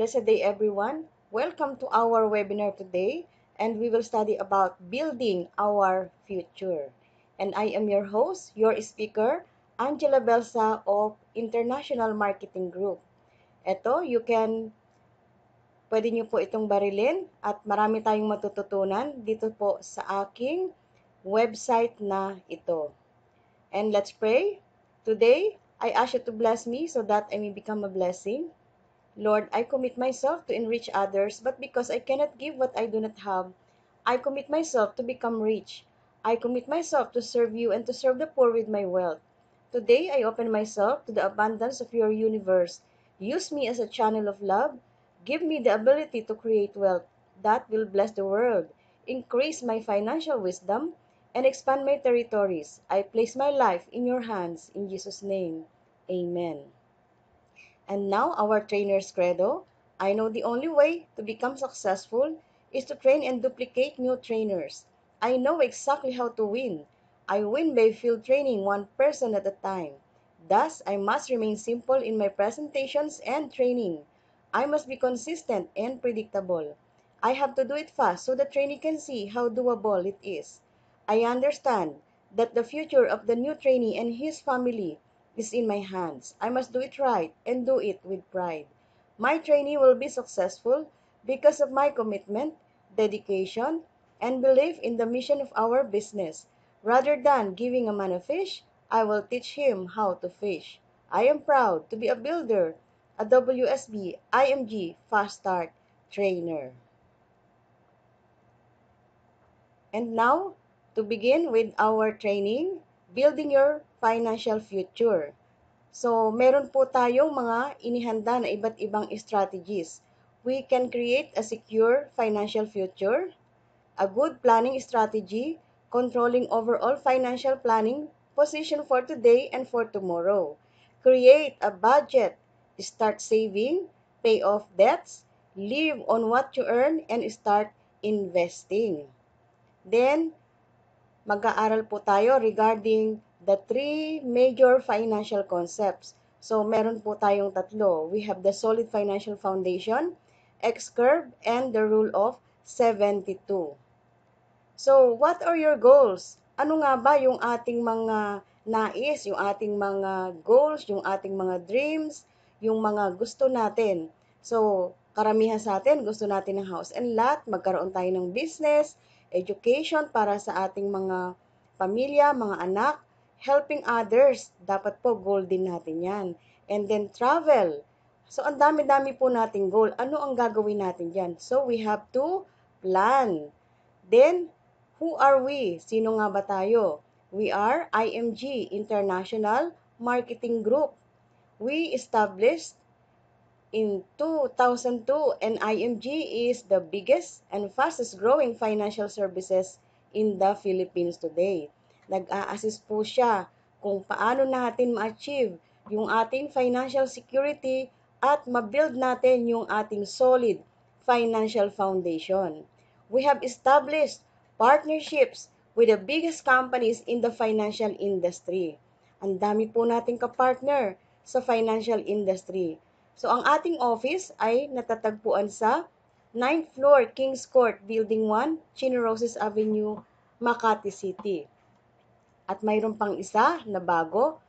Blessed day, everyone. Welcome to our webinar today, and we will study about building our future. And I am your host, your speaker, Angela Belsa of International Marketing Group. Ito, you can, pwede niyo po itong barilin at marami tayong matututunan dito po sa aking website na ito. And let's pray. Today, I ask you to bless me so that I may become a blessing. Lord, I commit myself to enrich others, but because I cannot give what I do not have, I commit myself to become rich. I commit myself to serve you and to serve the poor with my wealth. Today, I open myself to the abundance of your universe. Use me as a channel of love. Give me the ability to create wealth that will bless the world. Increase my financial wisdom and expand my territories. I place my life in your hands. In Jesus' name, amen. And now, our trainer's credo I know the only way to become successful is to train and duplicate new trainers. I know exactly how to win. I win by field training one person at a time. Thus, I must remain simple in my presentations and training. I must be consistent and predictable. I have to do it fast so the trainee can see how doable it is. I understand that the future of the new trainee and his family is in my hands. I must do it right and do it with pride. My trainee will be successful because of my commitment, dedication, and belief in the mission of our business. Rather than giving a man a fish, I will teach him how to fish. I am proud to be a builder, a WSB IMG Fast Start trainer. And now, to begin with our training, Building Your financial future. So, meron po tayong mga inihanda na iba't ibang strategies. We can create a secure financial future, a good planning strategy, controlling overall financial planning position for today and for tomorrow. Create a budget, start saving, pay off debts, live on what you earn, and start investing. Then, mag-aaral po tayo regarding the three major financial concepts. So, meron po tayong tatlo. We have the solid financial foundation, X-curve, and the rule of 72. So, what are your goals? Ano nga ba yung ating mga nais, yung ating mga goals, yung ating mga dreams, yung mga gusto natin? So, karamihan sa atin, gusto natin ng house and lot, magkaroon tayo ng business, education para sa ating mga pamilya, mga anak, helping others, dapat po goal din natin yan. And then travel. So, ang dami-dami po nating goal. Ano ang gagawin natin dyan? So, we have to plan. Then, who are we? Sino nga ba tayo? We are IMG, International Marketing Group. We established in 2002 and IMG is the biggest and fastest growing financial services in the Philippines today. Nag-a-assist po siya kung paano natin ma-achieve yung ating financial security at ma-build natin yung ating solid financial foundation. We have established partnerships with the biggest companies in the financial industry. Ang dami po nating kapartner sa financial industry. So ang ating office ay natatagpuan sa 9th floor, Kings Court, Building 1, Chinaroses Avenue, Makati City. At mayroon pang isa na bago,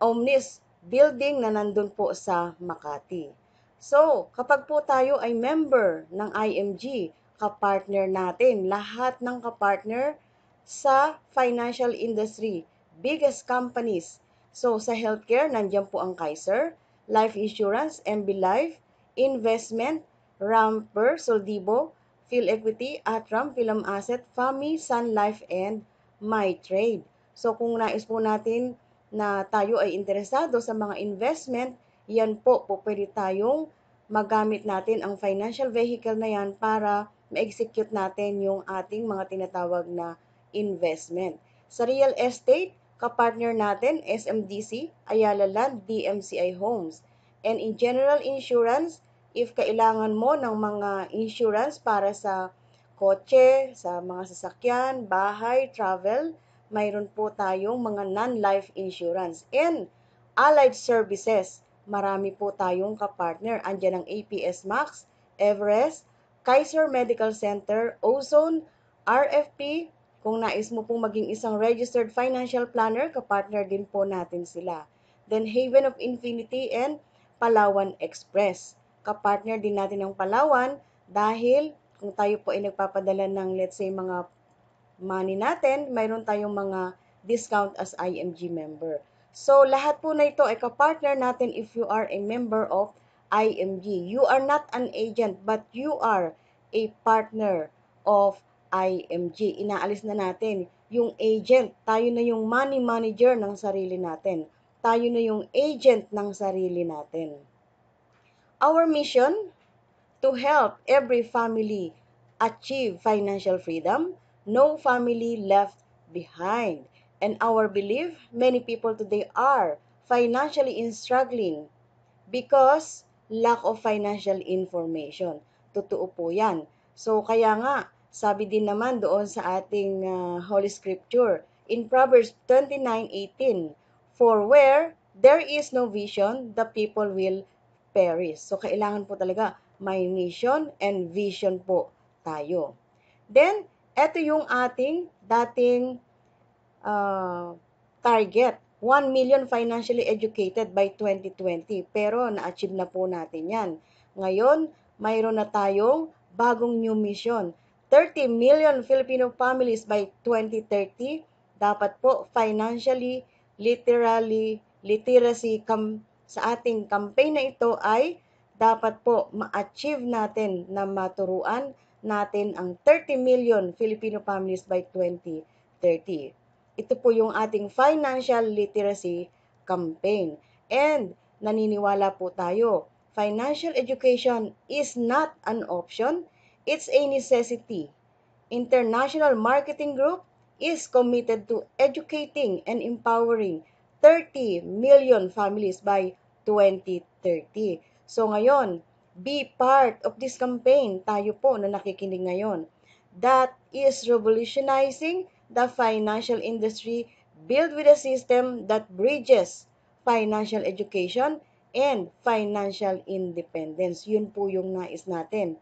Omnis Building na nandun po sa Makati. So, kapag po tayo ay member ng IMG, kapartner natin, lahat ng kapartner sa financial industry, biggest companies. So, sa healthcare, nandiyan po ang Kaiser, life insurance, MB Life, investment, Ramper, Soldibo, Phil Equity, Atram, Film Asset, Fami, Sun Life, and My Trade. So kung nais po natin na tayo ay interesado sa mga investment, yan po po pwede tayong magamit natin ang financial vehicle na yan para ma-execute natin yung ating mga tinatawag na investment. Sa real estate, kapartner natin SMDC, Ayala Land, DMCI Homes. And in general insurance, if kailangan mo ng mga insurance para sa kotse, sa mga sasakyan, bahay, travel, mayroon po tayong mga non-life insurance and allied services. Marami po tayong kapartner. Andiyan ang APS Max, Everest, Kaiser Medical Center, Ozone, RFP. Kung nais mo pong maging isang registered financial planner, kapartner din po natin sila. Then Haven of Infinity and Palawan Express. Kapartner din natin ang Palawan dahil kung tayo po ay nagpapadala ng let's say mga money natin, mayroon tayong mga discount as IMG member. So, lahat po na ito ay kapartner natin if you are a member of IMG. You are not an agent, but you are a partner of IMG. Inaalis na natin yung agent. Tayo na yung money manager ng sarili natin. Tayo na yung agent ng sarili natin. Our mission, to help every family achieve financial freedom no family left behind. And our belief, many people today are financially in struggling because lack of financial information. Totoo po yan. So kaya nga, sabi din naman doon sa ating uh, Holy Scripture in Proverbs 29:18, For where there is no vision, the people will perish. So kailangan po talaga may mission and vision po tayo. Then, ito yung ating dating uh, target. 1 million financially educated by 2020. Pero na-achieve na po natin yan. Ngayon, mayroon na tayong bagong new mission. 30 million Filipino families by 2030. Dapat po financially, literally, literacy kam sa ating campaign na ito ay dapat po ma-achieve natin na maturuan natin ang 30 million Filipino families by 2030. Ito po yung ating financial literacy campaign. And naniniwala po tayo, financial education is not an option, it's a necessity. International Marketing Group is committed to educating and empowering 30 million families by 2030. So ngayon, Be part of this campaign, tayo po na nakikinig ngayon. That is revolutionizing the financial industry built with a system that bridges financial education and financial independence. Yun po yung nais natin.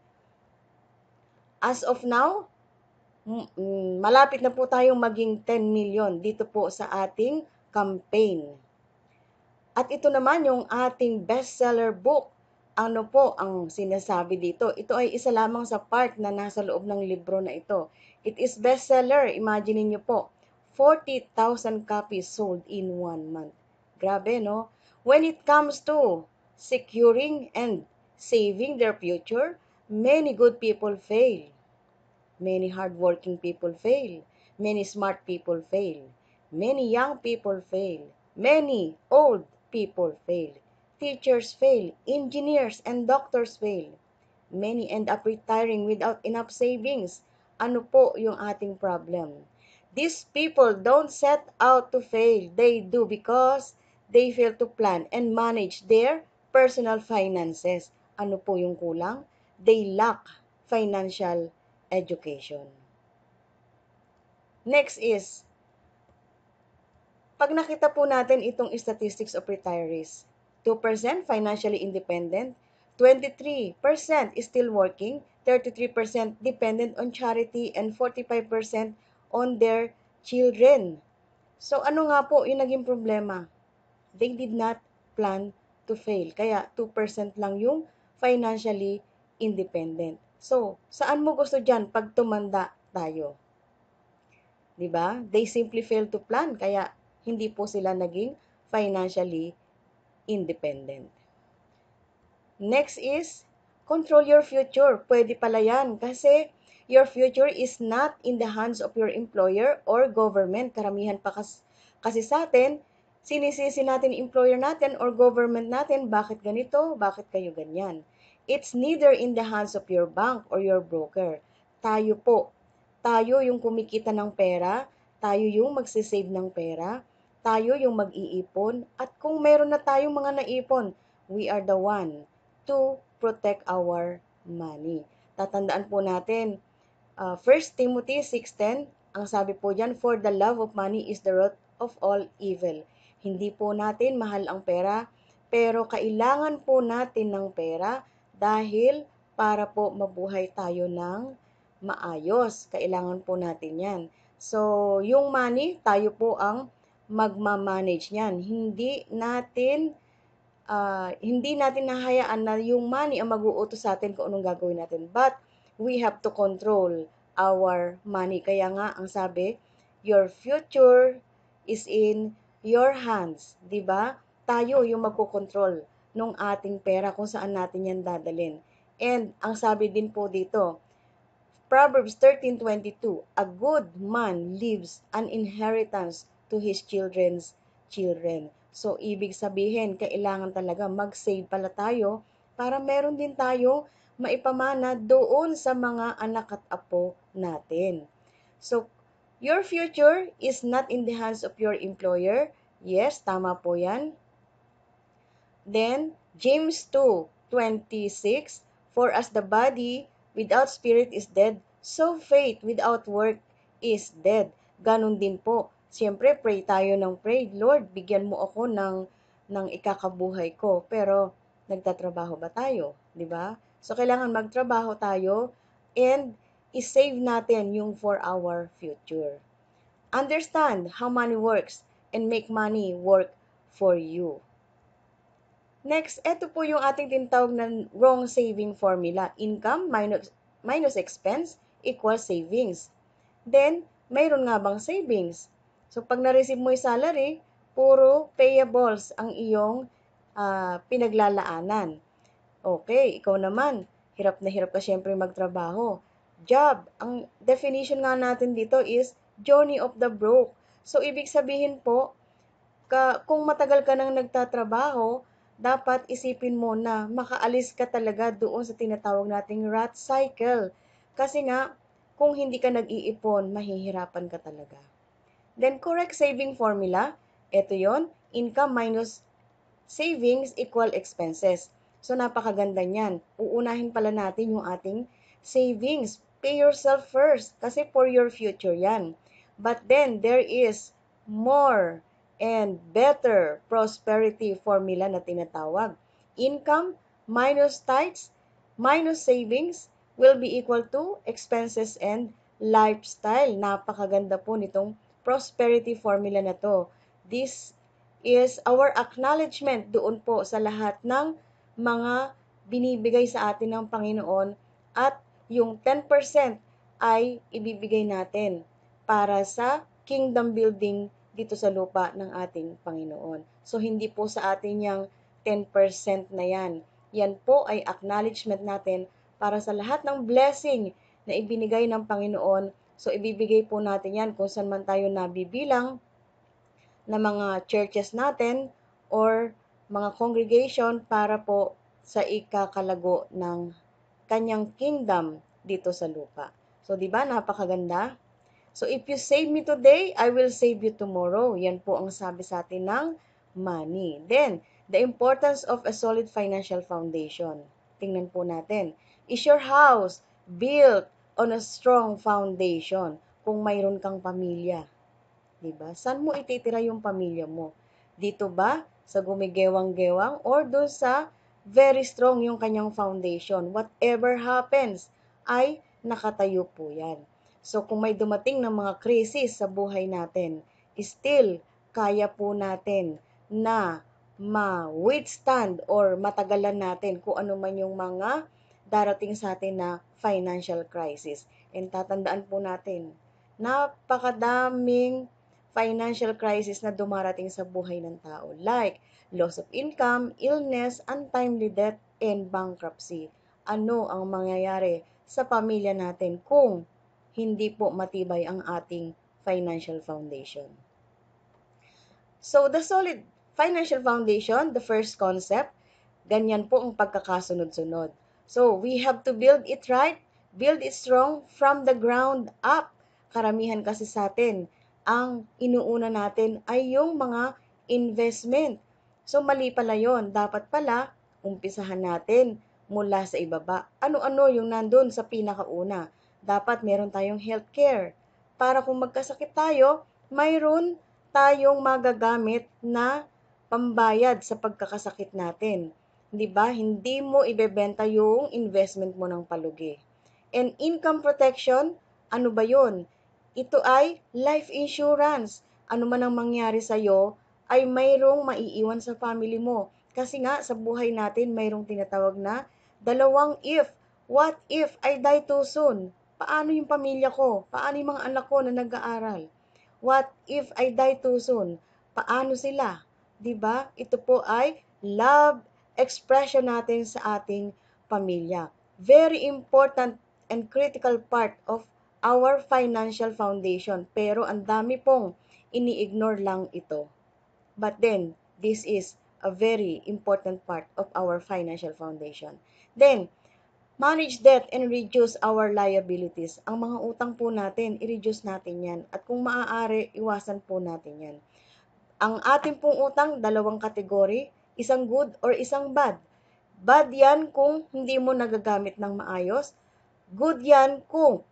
As of now, malapit na po tayong maging 10 million dito po sa ating campaign. At ito naman yung ating bestseller book ano po ang sinasabi dito? Ito ay isa lamang sa part na nasa loob ng libro na ito. It is bestseller, imagine niyo po. 40,000 copies sold in one month. Grabe, no? When it comes to securing and saving their future, many good people fail. Many hardworking people fail. Many smart people fail. Many young people fail. Many old people fail Teachers fail, engineers and doctors fail. Many end up retiring without enough savings. Ano po yung ating problem? These people don't set out to fail. They do because they fail to plan and manage their personal finances. Ano po yung kulang? They lack financial education. Next is, pag nakita po natin itong statistics of retirees, 2% financially independent, 23% still working, 33% dependent on charity, and 45% on their children. So ano nga po yung naging problema? They did not plan to fail. Kaya 2% lang yung financially independent. So, saan mo gusto dyan pag tumanda tayo? 'Di ba? They simply failed to plan kaya hindi po sila naging financially independent. Next is, control your future. Pwede pala yan kasi your future is not in the hands of your employer or government. Karamihan pa kas kasi sa atin, sinisisi natin employer natin or government natin, bakit ganito, bakit kayo ganyan. It's neither in the hands of your bank or your broker. Tayo po. Tayo yung kumikita ng pera, tayo yung magsisave ng pera, tayo yung mag-iipon at kung meron na tayong mga naipon, we are the one to protect our money. Tatandaan po natin, uh, 1 Timothy 6.10, ang sabi po dyan, For the love of money is the root of all evil. Hindi po natin mahal ang pera, pero kailangan po natin ng pera dahil para po mabuhay tayo ng maayos. Kailangan po natin yan. So, yung money, tayo po ang magmamanage niyan. Hindi natin uh, hindi natin nahayaan na yung money ang mag-uutos sa atin kung anong gagawin natin. But we have to control our money. Kaya nga ang sabi, your future is in your hands, 'di ba? Tayo yung magko-control nung ating pera kung saan natin yan dadalhin. And ang sabi din po dito, Proverbs 13:22, a good man leaves an inheritance to his children's children. So, ibig sabihin, kailangan talaga mag-save pala tayo para meron din tayo maipamana doon sa mga anak at apo natin. So, your future is not in the hands of your employer. Yes, tama po yan. Then, James 2:26, For as the body without spirit is dead, so faith without work is dead. Ganon din po Siyempre, pray tayo ng pray. Lord, bigyan mo ako ng, ng ikakabuhay ko. Pero, nagtatrabaho ba tayo? Di ba? So, kailangan magtrabaho tayo and i-save natin yung for our future. Understand how money works and make money work for you. Next, ito po yung ating tinatawag na wrong saving formula. Income minus, minus expense equals savings. Then, mayroon nga bang savings? So, pag na-receive mo yung salary, puro payables ang iyong uh, pinaglalaanan. Okay, ikaw naman, hirap na hirap ka siyempre magtrabaho. Job, ang definition nga natin dito is journey of the broke. So, ibig sabihin po, ka, kung matagal ka nang nagtatrabaho, dapat isipin mo na makaalis ka talaga doon sa tinatawag nating rat cycle. Kasi nga, kung hindi ka nag-iipon, mahihirapan ka talaga. Then correct saving formula, ito yon income minus savings equal expenses. So napakaganda niyan. Uunahin pala natin yung ating savings. Pay yourself first kasi for your future yan. But then there is more and better prosperity formula na tinatawag. Income minus tithes minus savings will be equal to expenses and lifestyle. Napakaganda po nitong prosperity formula na to. This is our acknowledgement doon po sa lahat ng mga binibigay sa atin ng Panginoon at yung 10% ay ibibigay natin para sa kingdom building dito sa lupa ng ating Panginoon. So, hindi po sa atin yung 10% na yan. Yan po ay acknowledgement natin para sa lahat ng blessing na ibinigay ng Panginoon So, ibibigay po natin yan kung saan man tayo nabibilang na mga churches natin or mga congregation para po sa ikakalago ng kanyang kingdom dito sa lupa. So, di ba? Napakaganda. So, if you save me today, I will save you tomorrow. Yan po ang sabi sa atin ng money. Then, the importance of a solid financial foundation. Tingnan po natin. Is your house built on a strong foundation kung mayroon kang pamilya. 'Di ba? Saan mo ititira yung pamilya mo? Dito ba sa gumigewang-gewang or do sa very strong yung kanyang foundation? Whatever happens ay nakatayo po 'yan. So kung may dumating na mga krisis sa buhay natin, still kaya po natin na ma-withstand or matagalan natin kung ano man yung mga darating sa atin na financial crisis. And tatandaan po natin, napakadaming financial crisis na dumarating sa buhay ng tao like loss of income, illness, untimely death, and bankruptcy. Ano ang mangyayari sa pamilya natin kung hindi po matibay ang ating financial foundation? So, the solid financial foundation, the first concept, ganyan po ang pagkakasunod-sunod. So, we have to build it right, build it strong from the ground up. Karamihan kasi sa atin, ang inuuna natin ay yung mga investment. So, mali pala yon. Dapat pala, umpisahan natin mula sa ibaba. Ano-ano yung nandun sa pinakauna. Dapat meron tayong healthcare. Para kung magkasakit tayo, mayroon tayong magagamit na pambayad sa pagkakasakit natin. 'di ba? Hindi mo ibebenta yung investment mo ng palugi. And income protection, ano ba 'yon? Ito ay life insurance. Ano man ang mangyari sa iyo, ay mayroong maiiwan sa family mo. Kasi nga sa buhay natin mayroong tinatawag na dalawang if. What if I die too soon? Paano yung pamilya ko? Paano yung mga anak ko na nag-aaral? What if I die too soon? Paano sila? 'Di ba? Ito po ay love expression natin sa ating pamilya. Very important and critical part of our financial foundation. Pero ang dami pong ini-ignore lang ito. But then, this is a very important part of our financial foundation. Then, manage debt and reduce our liabilities. Ang mga utang po natin, i-reduce natin yan. At kung maaari, iwasan po natin yan. Ang ating pong utang, dalawang kategory, isang good or isang bad. Bad yan kung hindi mo nagagamit ng maayos. Good yan kung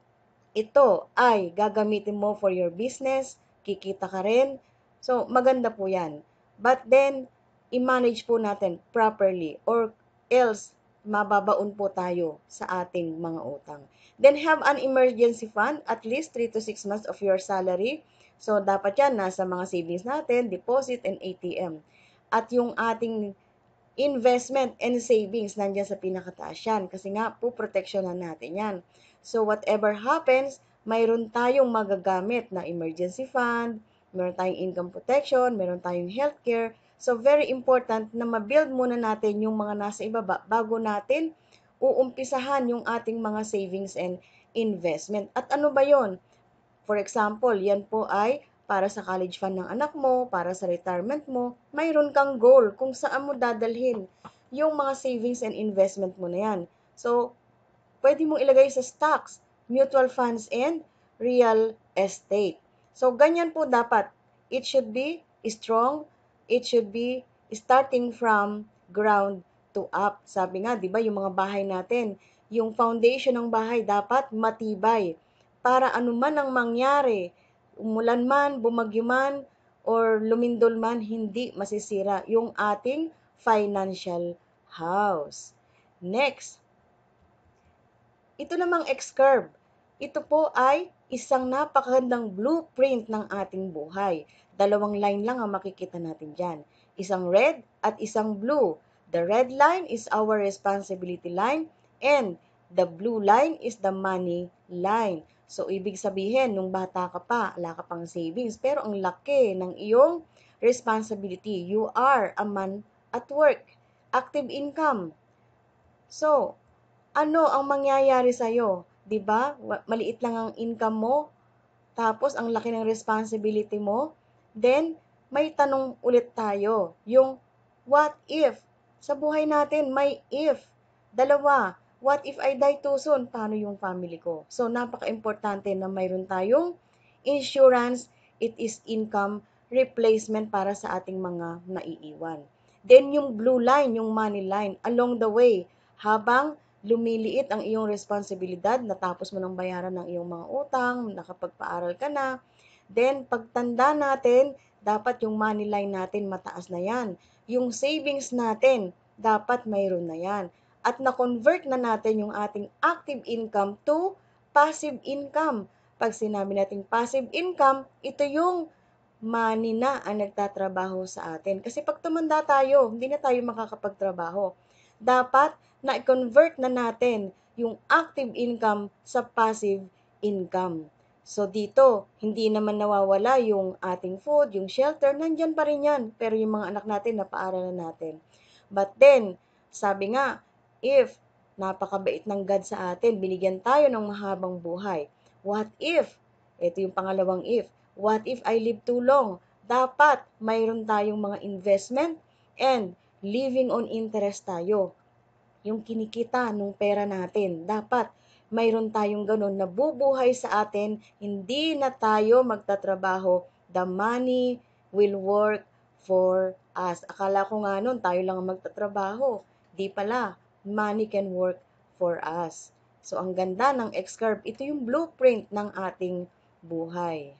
ito ay gagamitin mo for your business, kikita ka rin. So, maganda po yan. But then, i-manage po natin properly or else mababaon po tayo sa ating mga utang. Then have an emergency fund, at least 3 to 6 months of your salary. So, dapat yan nasa mga savings natin, deposit, and ATM at yung ating investment and savings nandiyan sa pinakataas yan kasi nga puproteksyonan natin yan. So whatever happens, mayroon tayong magagamit na emergency fund, mayroon tayong income protection, mayroon tayong healthcare. So very important na mabuild muna natin yung mga nasa ibaba bago natin uumpisahan yung ating mga savings and investment. At ano ba yon? For example, yan po ay para sa college fund ng anak mo, para sa retirement mo, mayroon kang goal kung saan mo dadalhin yung mga savings and investment mo na yan. So, pwede mong ilagay sa stocks, mutual funds, and real estate. So, ganyan po dapat. It should be strong. It should be starting from ground to up. Sabi nga, di ba, yung mga bahay natin, yung foundation ng bahay dapat matibay para anuman ang mangyari umulan man, bumagyo man, or lumindol man, hindi masisira yung ating financial house. Next, ito namang X-curve. Ito po ay isang napakagandang blueprint ng ating buhay. Dalawang line lang ang makikita natin dyan. Isang red at isang blue. The red line is our responsibility line and the blue line is the money line. So, ibig sabihin, nung bata ka pa, wala ka pang savings. Pero ang laki ng iyong responsibility. You are a man at work. Active income. So, ano ang mangyayari sa'yo? ba? Diba? Maliit lang ang income mo. Tapos, ang laki ng responsibility mo. Then, may tanong ulit tayo. Yung, what if? Sa buhay natin, may if. Dalawa, what if I die too soon? Paano yung family ko? So, napaka-importante na mayroon tayong insurance. It is income replacement para sa ating mga naiiwan. Then, yung blue line, yung money line, along the way, habang lumiliit ang iyong responsibilidad, natapos mo ng bayaran ng iyong mga utang, nakapagpaaral ka na, then pagtanda natin, dapat yung money line natin mataas na yan. Yung savings natin, dapat mayroon na yan at na-convert na natin yung ating active income to passive income. Pag sinabi nating passive income, ito yung money na ang nagtatrabaho sa atin. Kasi pag tumanda tayo, hindi na tayo makakapagtrabaho. Dapat na i-convert na natin yung active income sa passive income. So dito, hindi naman nawawala yung ating food, yung shelter, nandyan pa rin yan. Pero yung mga anak natin, napaaralan natin. But then, sabi nga, if napakabait ng God sa atin, binigyan tayo ng mahabang buhay? What if? Ito yung pangalawang if. What if I live too long? Dapat mayroon tayong mga investment and living on interest tayo. Yung kinikita ng pera natin, dapat mayroon tayong ganun na bubuhay sa atin, hindi na tayo magtatrabaho. The money will work for us. Akala ko nga nun, tayo lang ang magtatrabaho. Di pala, money can work for us. So, ang ganda ng X-curve, ito yung blueprint ng ating buhay.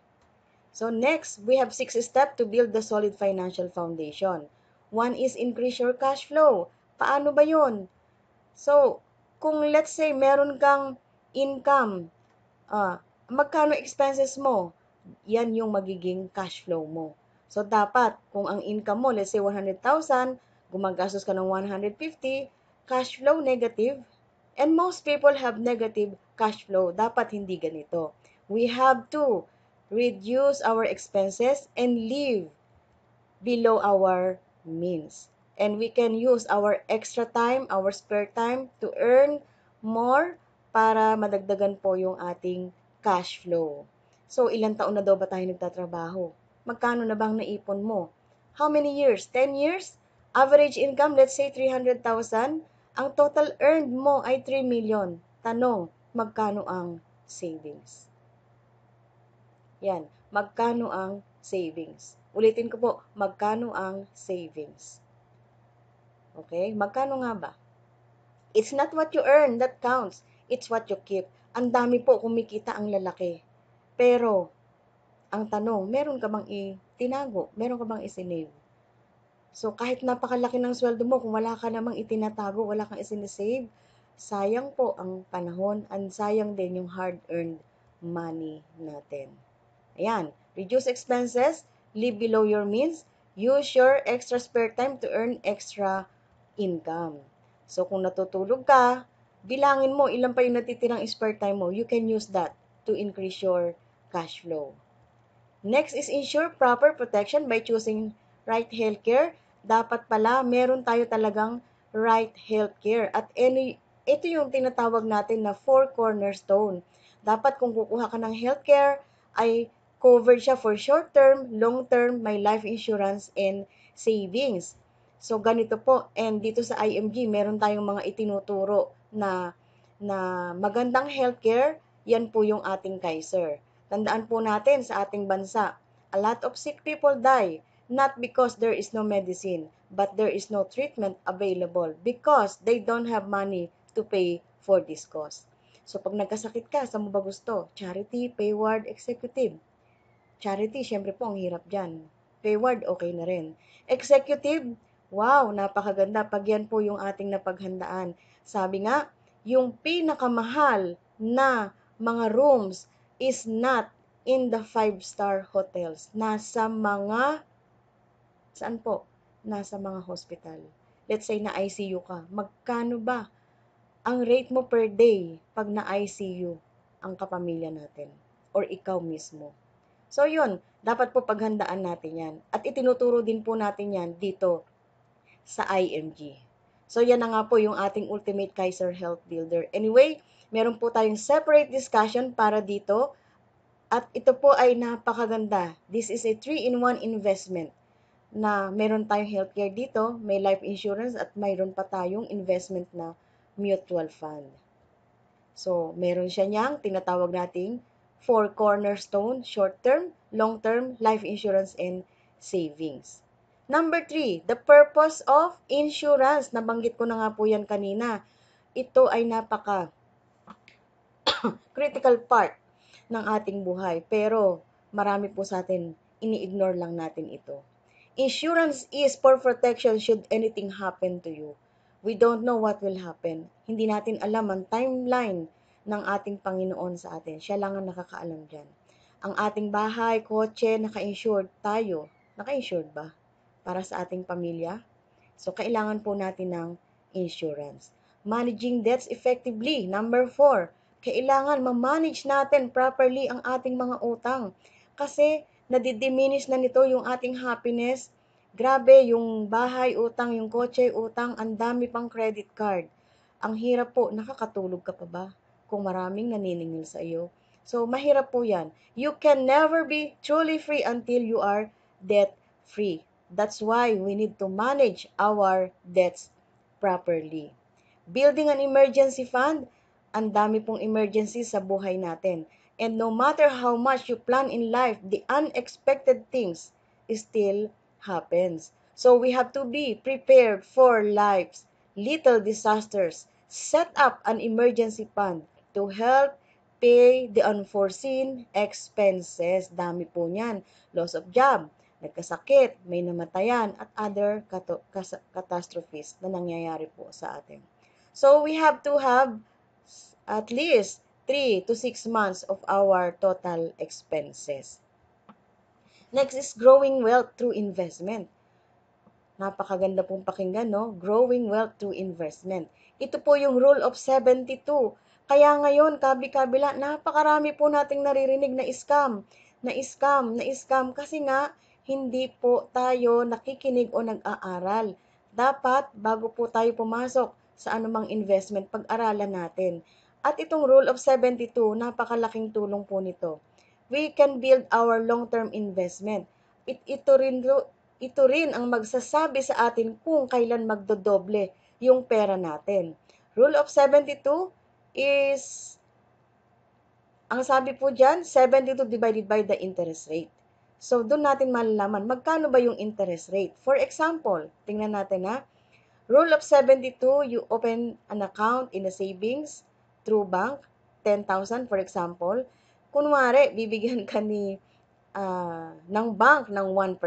So, next, we have six steps to build the solid financial foundation. One is increase your cash flow. Paano ba yon? So, kung let's say meron kang income, uh, magkano expenses mo? Yan yung magiging cash flow mo. So, dapat, kung ang income mo, let's say 100,000, gumagastos ka ng 150, cash flow negative, and most people have negative cash flow. Dapat hindi ganito. We have to reduce our expenses and live below our means. And we can use our extra time, our spare time to earn more para madagdagan po yung ating cash flow. So, ilang taon na daw ba tayo nagtatrabaho? Magkano na bang naipon mo? How many years? 10 years? Average income, let's say 300,000. Ang total earned mo ay 3 million. Tanong, magkano ang savings? Yan, magkano ang savings? Ulitin ko po, magkano ang savings? Okay, magkano nga ba? It's not what you earn that counts. It's what you keep. Ang dami po kumikita ang lalaki. Pero, ang tanong, meron ka bang itinago? Meron ka bang isinave? So, kahit napakalaki ng sweldo mo, kung wala ka namang itinatago, wala kang isinisave, sayang po ang panahon and sayang din yung hard-earned money natin. Ayan, reduce expenses, live below your means, use your extra spare time to earn extra income. So, kung natutulog ka, bilangin mo ilan pa yung natitirang spare time mo. You can use that to increase your cash flow. Next is ensure proper protection by choosing right healthcare, dapat pala meron tayo talagang right healthcare. At any, ito yung tinatawag natin na four cornerstone. Dapat kung kukuha ka ng healthcare, ay covered siya for short term, long term, may life insurance, and savings. So ganito po, and dito sa IMG, meron tayong mga itinuturo na na magandang healthcare, yan po yung ating Kaiser. Tandaan po natin sa ating bansa, a lot of sick people die not because there is no medicine, but there is no treatment available because they don't have money to pay for this cost. So, pag nagkasakit ka, sa mo ba gusto? Charity, payward, executive. Charity, syempre po, ang hirap dyan. Payward, okay na rin. Executive, wow, napakaganda. Pag yan po yung ating napaghandaan. Sabi nga, yung pinakamahal na mga rooms is not in the five-star hotels. Nasa mga Saan po? Nasa mga hospital. Let's say na ICU ka. Magkano ba ang rate mo per day pag na ICU ang kapamilya natin or ikaw mismo? So yun, dapat po paghandaan natin yan. At itinuturo din po natin yan dito sa IMG. So yan na nga po yung ating Ultimate Kaiser Health Builder. Anyway, meron po tayong separate discussion para dito. At ito po ay napakaganda. This is a 3-in-1 investment na meron tayong healthcare dito, may life insurance at mayroon pa tayong investment na mutual fund. So, meron siya niyang tinatawag nating four cornerstone, short-term, long-term, life insurance, and savings. Number three, the purpose of insurance. Nabanggit ko na nga po yan kanina. Ito ay napaka critical part ng ating buhay. Pero marami po sa atin, ini-ignore lang natin ito. Insurance is for protection should anything happen to you. We don't know what will happen. Hindi natin alam ang timeline ng ating Panginoon sa atin. Siya lang ang nakakaalam dyan. Ang ating bahay, kotse, naka-insured tayo. Naka-insured ba? Para sa ating pamilya? So, kailangan po natin ng insurance. Managing debts effectively. Number four, kailangan ma-manage natin properly ang ating mga utang. Kasi, nadidiminish na nito yung ating happiness. Grabe, yung bahay, utang, yung kotse, utang, ang dami pang credit card. Ang hirap po, nakakatulog ka pa ba kung maraming naniningil sa iyo? So, mahirap po yan. You can never be truly free until you are debt-free. That's why we need to manage our debts properly. Building an emergency fund, ang dami pong emergency sa buhay natin. And no matter how much you plan in life, the unexpected things still happens. So we have to be prepared for life's little disasters. Set up an emergency fund to help pay the unforeseen expenses. Dami po niyan. Loss of job, nagkasakit, may namatayan, at other catastrophes na nangyayari po sa atin. So we have to have at least 3 to 6 months of our total expenses. Next is growing wealth through investment. Napakaganda pong pakinggan, no? Growing wealth through investment. Ito po yung rule of 72. Kaya ngayon, kabi-kabila, napakarami po nating naririnig na scam, na scam, na scam. Kasi nga, hindi po tayo nakikinig o nag-aaral. Dapat, bago po tayo pumasok sa anumang investment, pag-aralan natin. At itong rule of 72, napakalaking tulong po nito. We can build our long-term investment. It, ito, rin, ito rin ang magsasabi sa atin kung kailan magdodoble yung pera natin. Rule of 72 is, ang sabi po dyan, 72 divided by the interest rate. So, doon natin malalaman magkano ba yung interest rate. For example, tingnan natin ha. Rule of 72, you open an account in a savings through bank, 10,000 for example, kunwari, bibigyan ka ni, uh, ng bank ng 1%.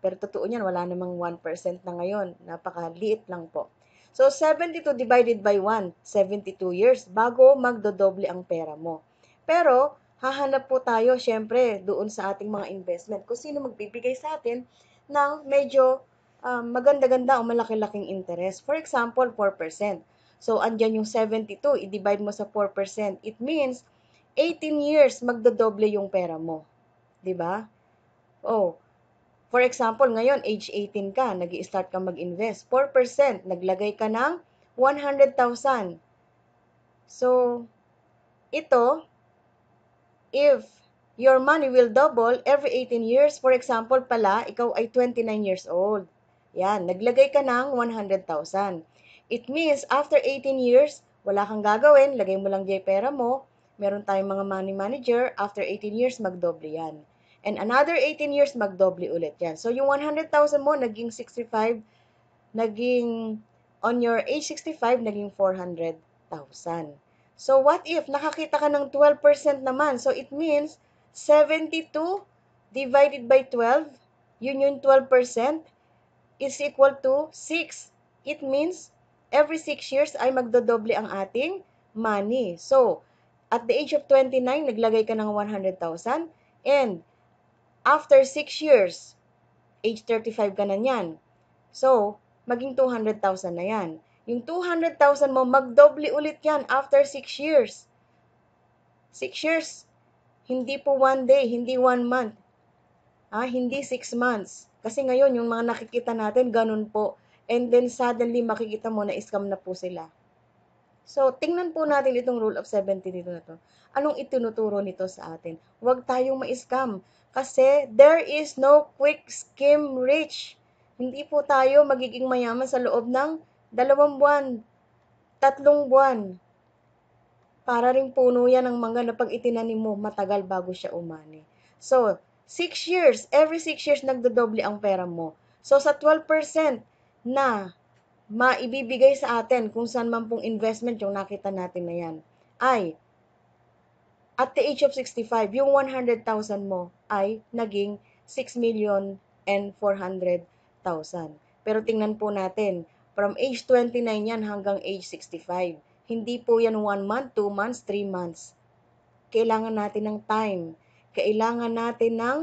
Pero totoo niyan, wala namang 1% na ngayon. Napakaliit lang po. So, 72 divided by 1, 72 years bago magdodoble ang pera mo. Pero, hahanap po tayo, syempre, doon sa ating mga investment. Kung sino magbibigay sa atin ng medyo um, maganda-ganda o malaki-laking interest. For example, 4%. So, andyan yung 72, i-divide mo sa 4%. It means, 18 years, magdodoble yung pera mo. ba? Diba? Oh, for example, ngayon, age 18 ka, nag start ka mag-invest. 4%, naglagay ka ng 100,000. So, ito, if your money will double every 18 years, for example pala, ikaw ay 29 years old. Yan, naglagay ka ng 100,000. It means, after 18 years, wala kang gagawin, lagay mo lang yung pera mo, meron tayong mga money manager, after 18 years, magdoble yan. And another 18 years, magdoble ulit yan. So, yung 100,000 mo, naging 65, naging, on your age 65, naging 400,000. So, what if nakakita ka ng 12% naman? So, it means 72 divided by 12, yun yung 12%, is equal to 6. It means every 6 years ay magdodoble ang ating money. So, at the age of 29, naglagay ka ng 100,000 and after 6 years, age 35 ka na niyan. So, maging 200,000 na yan. Yung 200,000 mo, magdoble ulit yan after 6 years. 6 years. Hindi po one day, hindi one month. Ah, hindi 6 months. Kasi ngayon, yung mga nakikita natin, ganun po and then suddenly makikita mo na scam na po sila. So, tingnan po natin itong rule of 70 dito na to. Anong itinuturo nito sa atin? Huwag tayong ma-scam. Kasi there is no quick scheme rich. Hindi po tayo magiging mayaman sa loob ng dalawang buwan, tatlong buwan. Para rin puno yan ng mga na pag itinanim mo, matagal bago siya umani. So, 6 years, every 6 years nagdodoble ang pera mo. So, sa 12%, na maibibigay sa atin kung saan man pong investment yung nakita natin na yan ay at the age of 65, yung 100,000 mo ay naging 6 million and 400,000. Pero tingnan po natin, from age 29 yan hanggang age 65. Hindi po yan 1 month, 2 months, 3 months. Kailangan natin ng time. Kailangan natin ng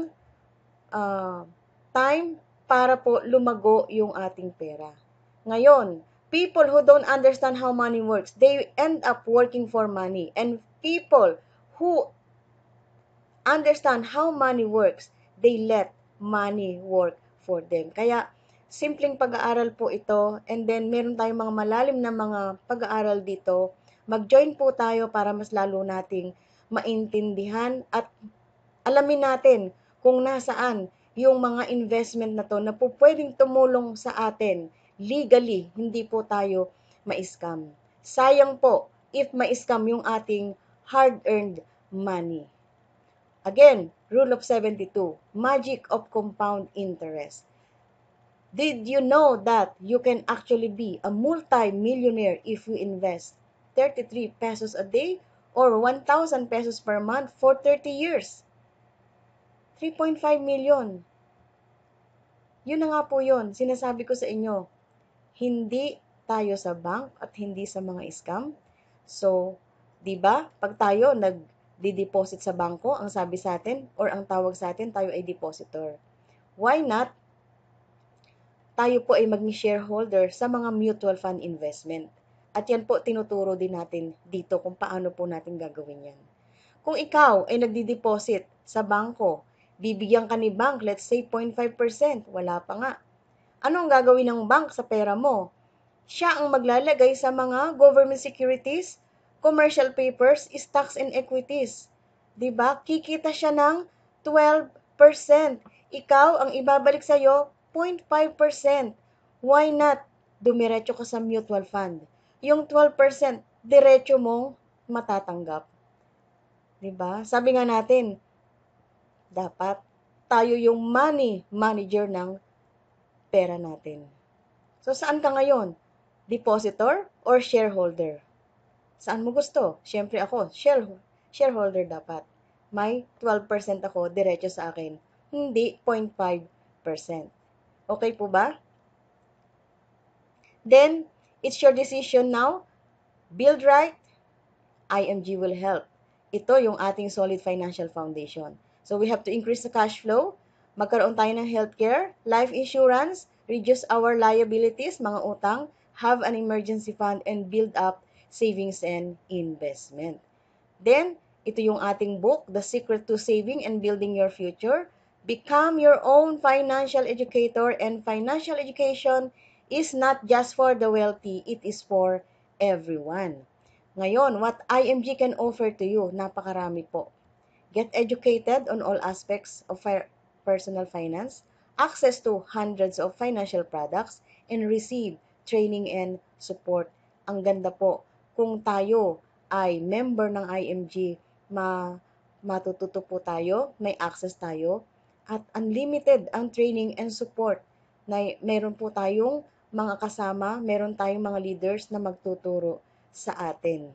uh, time para po lumago yung ating pera. Ngayon, people who don't understand how money works, they end up working for money. And people who understand how money works, they let money work for them. Kaya, simpleng pag-aaral po ito. And then, meron tayong mga malalim na mga pag-aaral dito. Mag-join po tayo para mas lalo nating maintindihan at alamin natin kung nasaan yung mga investment na to na po pwedeng tumulong sa atin legally, hindi po tayo ma-scam. Sayang po if ma-scam yung ating hard-earned money. Again, rule of 72, magic of compound interest. Did you know that you can actually be a multi-millionaire if you invest 33 pesos a day or 1,000 pesos per month for 30 years? 3.5 million. Yun na nga po yun, sinasabi ko sa inyo. Hindi tayo sa bank at hindi sa mga scam. So, 'di ba? Pag tayo nagdi-deposit sa bangko, ang sabi sa atin or ang tawag sa atin, tayo ay depositor. Why not? Tayo po ay maging shareholder sa mga mutual fund investment. At yan po tinuturo din natin dito kung paano po natin gagawin yan. Kung ikaw ay nagdi-deposit sa bangko, Bibigyan ka ni bank, let's say 0.5%, wala pa nga. Ano ang gagawin ng bank sa pera mo? Siya ang maglalagay sa mga government securities, commercial papers, stocks and equities. 'Di ba? Kikita siya ng 12%. Ikaw ang ibabalik sa iyo 0.5%. Why not? Dumiretso ka sa mutual fund. Yung 12%, diretso mong matatanggap. 'Di ba? Sabi nga natin, dapat tayo yung money manager ng pera natin. So, saan ka ngayon? Depositor or shareholder? Saan mo gusto? Siyempre ako, shareholder dapat. May 12% ako diretso sa akin, hindi 0.5%. Okay po ba? Then, it's your decision now. Build right, IMG will help. Ito yung ating solid financial foundation. So we have to increase the cash flow, magkaroon tayo ng healthcare, life insurance, reduce our liabilities, mga utang, have an emergency fund, and build up savings and investment. Then, ito yung ating book, The Secret to Saving and Building Your Future. Become your own financial educator and financial education is not just for the wealthy, it is for everyone. Ngayon, what IMG can offer to you, napakarami po get educated on all aspects of personal finance, access to hundreds of financial products, and receive training and support. Ang ganda po kung tayo ay member ng IMG, ma matututo po tayo, may access tayo, at unlimited ang training and support. Na, meron po tayong mga kasama, meron tayong mga leaders na magtuturo sa atin.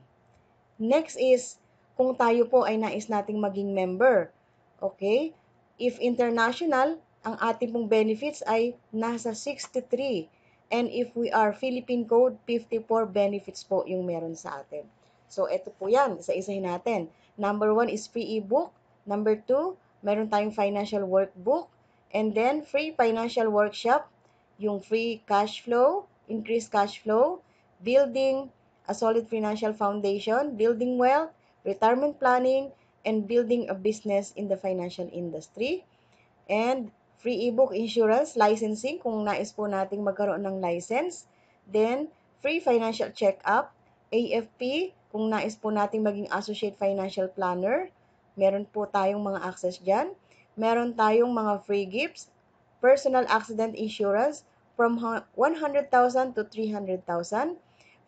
Next is kung tayo po ay nais nating maging member. Okay? If international, ang ating pong benefits ay nasa 63. And if we are Philippine Code, 54 benefits po yung meron sa atin. So, ito po yan. Isa-isahin natin. Number one is free ebook. Number two, meron tayong financial workbook. And then, free financial workshop. Yung free cash flow, increased cash flow, building a solid financial foundation, building wealth, retirement planning, and building a business in the financial industry. And free ebook insurance licensing kung nais po nating magkaroon ng license. Then, free financial check-up, AFP kung nais po nating maging associate financial planner. Meron po tayong mga access dyan. Meron tayong mga free gifts, personal accident insurance from 100,000 to 300,000.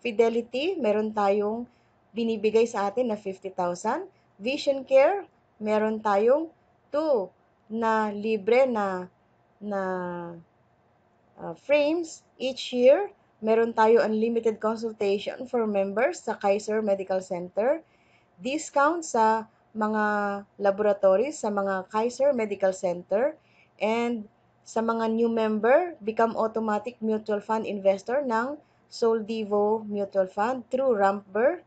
Fidelity, meron tayong binibigay sa atin na 50,000. Vision Care, meron tayong 2 na libre na na uh, frames each year. Meron tayo unlimited consultation for members sa Kaiser Medical Center. Discount sa mga laboratories sa mga Kaiser Medical Center and sa mga new member, become automatic mutual fund investor ng Soldivo Mutual Fund through Ramper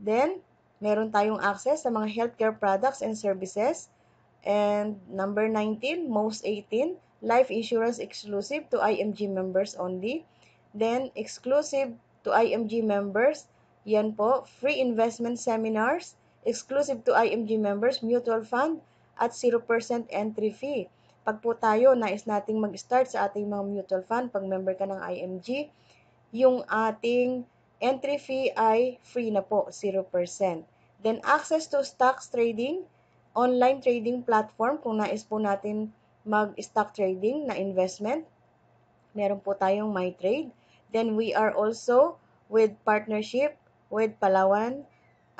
Then, meron tayong access sa mga healthcare products and services. And number 19, most 18, life insurance exclusive to IMG members only. Then, exclusive to IMG members, yan po, free investment seminars, exclusive to IMG members, mutual fund, at 0% entry fee. Pag po tayo, nais nating mag-start sa ating mga mutual fund, pag member ka ng IMG, yung ating Entry fee ay free na po, 0%. Then access to stocks trading, online trading platform kung nais po natin mag-stock trading na investment. Meron po tayong MyTrade. Then we are also with partnership with Palawan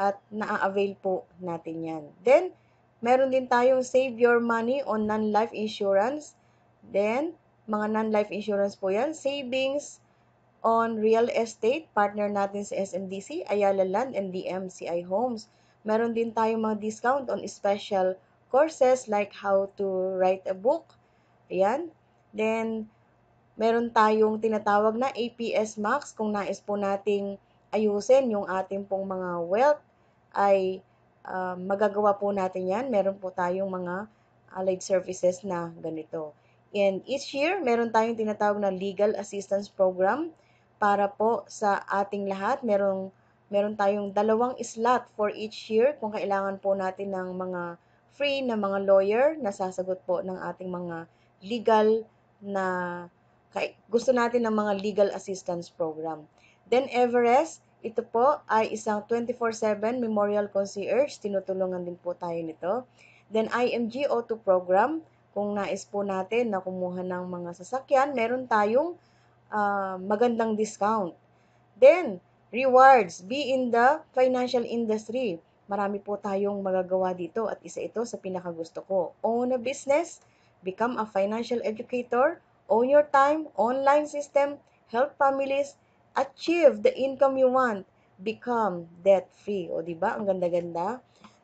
at naa-avail po natin yan. Then, meron din tayong save your money on non-life insurance. Then, mga non-life insurance po yan. Savings, on real estate, partner natin si SMDC, Ayala Land and DMCI Homes. Meron din tayong mga discount on special courses like how to write a book. Ayan. Then, meron tayong tinatawag na APS Max kung nais po nating ayusin yung ating pong mga wealth ay uh, magagawa po natin yan. Meron po tayong mga allied services na ganito. And each year, meron tayong tinatawag na legal assistance program para po sa ating lahat. Merong, meron tayong dalawang slot for each year kung kailangan po natin ng mga free na mga lawyer na sasagot po ng ating mga legal na gusto natin ng mga legal assistance program. Then Everest, ito po ay isang 24-7 memorial concierge. Tinutulungan din po tayo nito. Then IMG O2 program, kung nais po natin na kumuha ng mga sasakyan, meron tayong uh, magandang discount. Then, rewards. Be in the financial industry. Marami po tayong magagawa dito at isa ito sa pinakagusto ko. Own a business, become a financial educator, own your time, online system, help families, achieve the income you want, become debt-free. O, di ba? Ang ganda-ganda.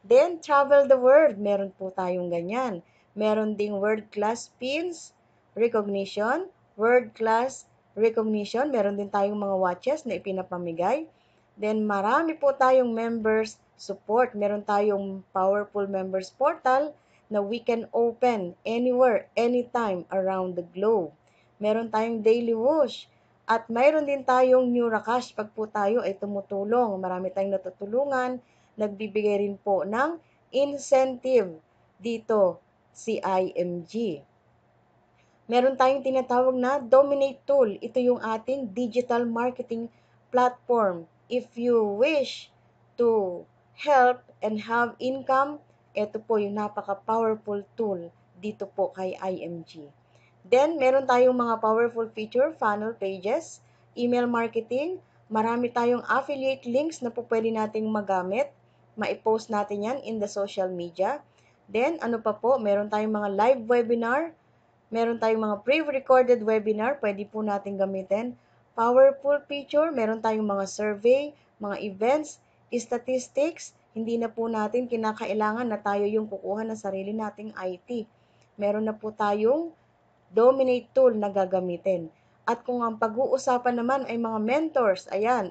Then, travel the world. Meron po tayong ganyan. Meron ding world-class pins, recognition, world-class recognition. Meron din tayong mga watches na ipinapamigay. Then marami po tayong members support. Meron tayong powerful members portal na we can open anywhere, anytime around the globe. Meron tayong daily wash. At mayroon din tayong Neuracash pag po tayo ay tumutulong. Marami tayong natutulungan. Nagbibigay rin po ng incentive dito si IMG meron tayong tinatawag na Dominate Tool. Ito yung ating digital marketing platform. If you wish to help and have income, ito po yung napaka-powerful tool dito po kay IMG. Then, meron tayong mga powerful feature, funnel pages, email marketing, marami tayong affiliate links na po pwede nating magamit. Maipost natin yan in the social media. Then, ano pa po, meron tayong mga live webinar, Meron tayong mga pre-recorded webinar, pwede po natin gamitin. Powerful picture, meron tayong mga survey, mga events, statistics, hindi na po natin kinakailangan na tayo yung kukuha ng sarili nating IT. Meron na po tayong dominate tool na gagamitin. At kung ang pag-uusapan naman ay mga mentors, ayan,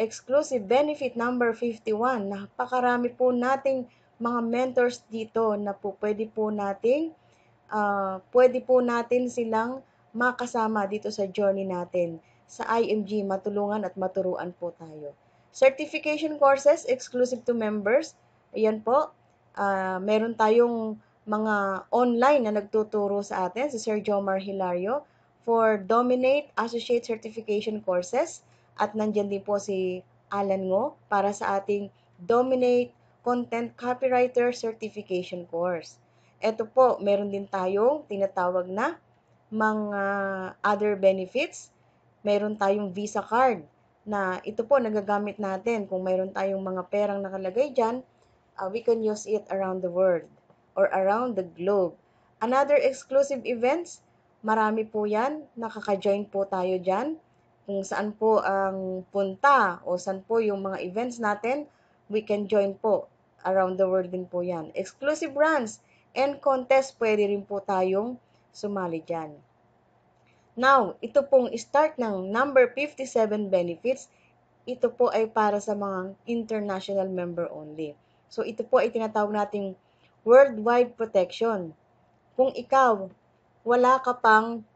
exclusive benefit number 51, napakarami po nating mga mentors dito na po pwede po nating uh, pwede po natin silang makasama dito sa journey natin sa IMG, matulungan at maturuan po tayo. Certification courses exclusive to members. Ayan po, uh, meron tayong mga online na nagtuturo sa atin, si Sir Jomar Hilario, for Dominate Associate Certification Courses. At nandyan din po si Alan Ngo para sa ating Dominate Content Copywriter Certification Course. Ito po, meron din tayong tinatawag na mga other benefits. Meron tayong Visa card na ito po nagagamit natin kung meron tayong mga perang nakalagay diyan, uh, we can use it around the world or around the globe. Another exclusive events, marami po yan, nakaka-join po tayo diyan Kung saan po ang punta o saan po yung mga events natin, we can join po. Around the world din po yan. Exclusive brands, and contest, pwede rin po tayong sumali dyan. Now, ito pong start ng number 57 benefits, ito po ay para sa mga international member only. So, ito po ay tinatawag nating worldwide protection. Kung ikaw, wala ka pang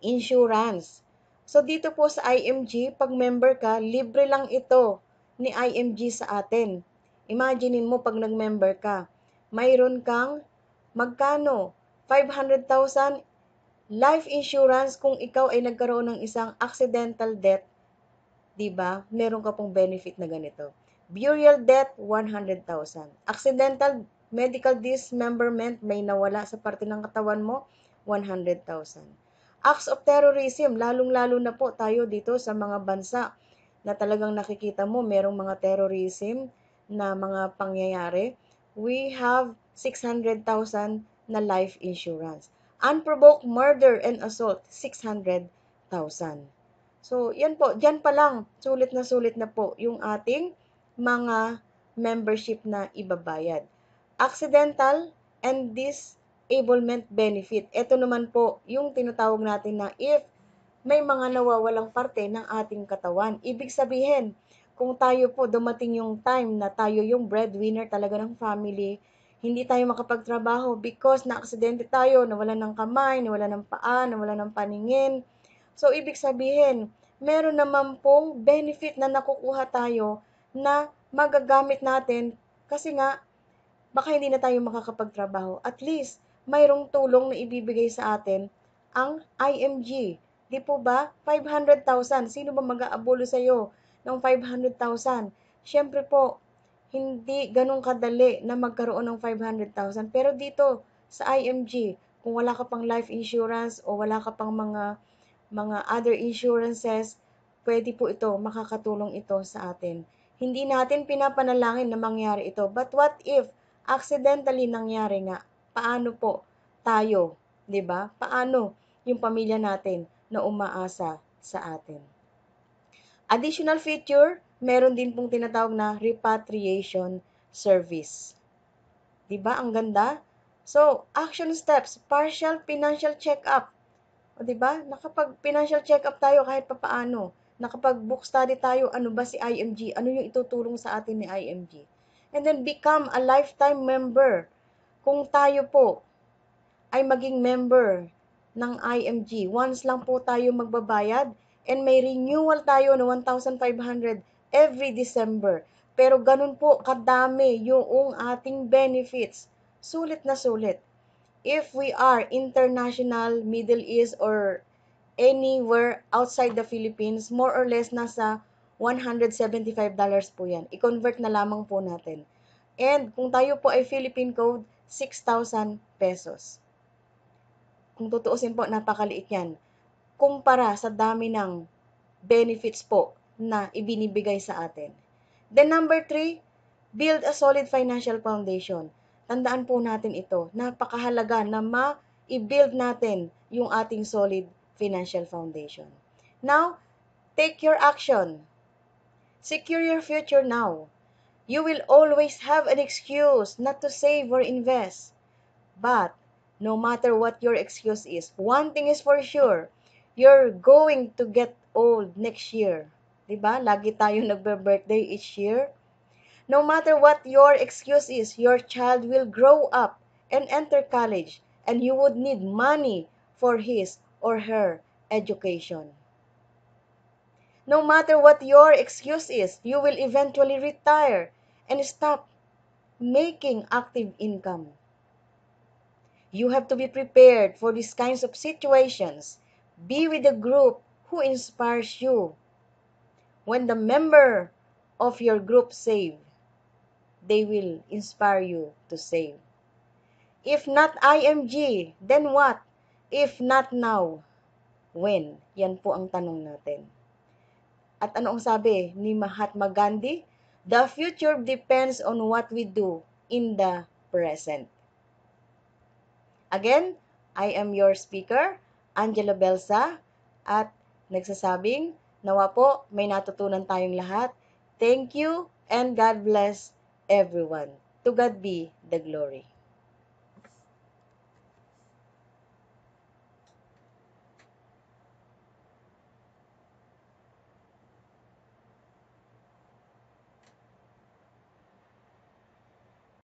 insurance. So, dito po sa IMG, pag member ka, libre lang ito ni IMG sa atin. Imaginin mo pag nag-member ka mayroon kang magkano? 500,000 life insurance kung ikaw ay nagkaroon ng isang accidental death, 'di ba? Meron ka pong benefit na ganito. Burial death 100,000. Accidental medical dismemberment may nawala sa parte ng katawan mo 100,000. Acts of terrorism, lalong-lalo na po tayo dito sa mga bansa na talagang nakikita mo merong mga terrorism na mga pangyayari we have 600,000 na life insurance. Unprovoked murder and assault, 600,000. So, yan po, Diyan pa lang, sulit na sulit na po yung ating mga membership na ibabayad. Accidental and disablement benefit. Ito naman po yung tinatawag natin na if may mga nawawalang parte ng ating katawan. Ibig sabihin, kung tayo po dumating yung time na tayo yung breadwinner talaga ng family, hindi tayo makapagtrabaho because na-aksidente tayo, nawala ng kamay, nawala ng paa, nawala ng paningin. So, ibig sabihin, meron naman pong benefit na nakukuha tayo na magagamit natin kasi nga, baka hindi na tayo makakapagtrabaho. At least, mayroong tulong na ibibigay sa atin ang IMG. Di po ba? 500,000. Sino ba mag-aabulo sa'yo? ng 500,000. Siyempre po, hindi ganun kadali na magkaroon ng 500,000. Pero dito sa IMG, kung wala ka pang life insurance o wala ka pang mga mga other insurances, pwede po ito, makakatulong ito sa atin. Hindi natin pinapanalangin na mangyari ito. But what if accidentally nangyari nga? Paano po tayo, 'di ba? Paano yung pamilya natin na umaasa sa atin? Additional feature, meron din pong tinatawag na repatriation service. 'Di ba ang ganda? So, action steps, partial financial check-up. O 'di ba? Nakapag financial check-up tayo kahit papaano. Nakapag book study tayo, ano ba si IMG? Ano yung itutulong sa atin ni IMG? And then become a lifetime member. Kung tayo po ay maging member ng IMG, once lang po tayo magbabayad and may renewal tayo na 1,500 every December. Pero ganun po kadami yung ating benefits. Sulit na sulit. If we are international, Middle East, or anywhere outside the Philippines, more or less nasa $175 po yan. I-convert na lamang po natin. And kung tayo po ay Philippine Code, 6,000 pesos. Kung tutuusin po, napakaliit yan kumpara sa dami ng benefits po na ibinibigay sa atin. Then number three, build a solid financial foundation. Tandaan po natin ito. Napakahalaga na ma-build natin yung ating solid financial foundation. Now, take your action. Secure your future now. You will always have an excuse not to save or invest. But, no matter what your excuse is, one thing is for sure, you're going to get old next year. 'Di ba? Lagi tayong nagbe-birthday each year. No matter what your excuse is, your child will grow up and enter college and you would need money for his or her education. No matter what your excuse is, you will eventually retire and stop making active income. You have to be prepared for these kinds of situations Be with the group who inspires you. When the member of your group save, they will inspire you to save. If not IMG, then what? If not now, when? Yan po ang tanong natin. At ano ang sabi ni Mahatma Gandhi? The future depends on what we do in the present. Again, I am your speaker, Angela Belsa at nagsasabing, nawa po may natutunan tayong lahat. Thank you and God bless everyone. To God be the glory.